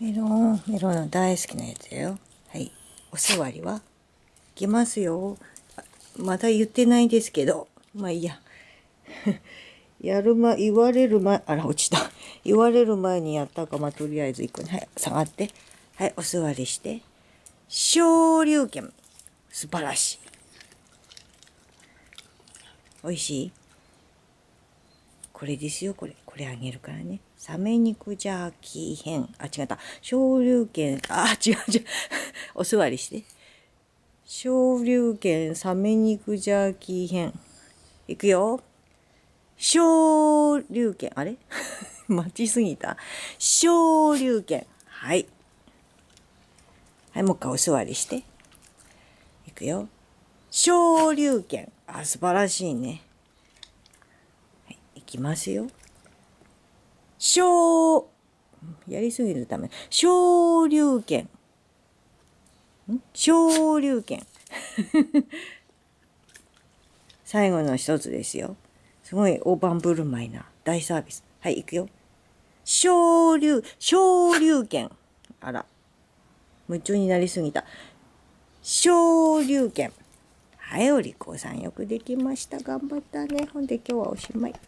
メロン、メロン大好きなやつだよ。はい。お座りはいきますよ。まだ言ってないですけど。まあいいや。やるま、言われる前、あら、落ちた。言われる前にやったか、まあ、とりあえず行くね。はい、下がって。はい、お座りして。昇竜拳。素晴らしい。美味しいこれですよこれこれあげるからねサメ肉ジャーキー編あ違った昇竜拳あ違う違う お座りして昇竜拳サメ肉ジャーキー編いくよ昇竜拳あれ 待ちすぎた昇竜拳はいはいもう一回お座りしていくよ昇竜拳あ素晴らしいねきますよ。小、やりすぎるため、小竜拳。小竜拳。最後の一つですよ。すごい大盤振る舞いな大サービス。はい、行くよ。小竜、小竜拳。あら。夢中になりすぎた。小竜拳。はい、お利口さんよくできました。頑張ったね。ほんで今日はおしまい。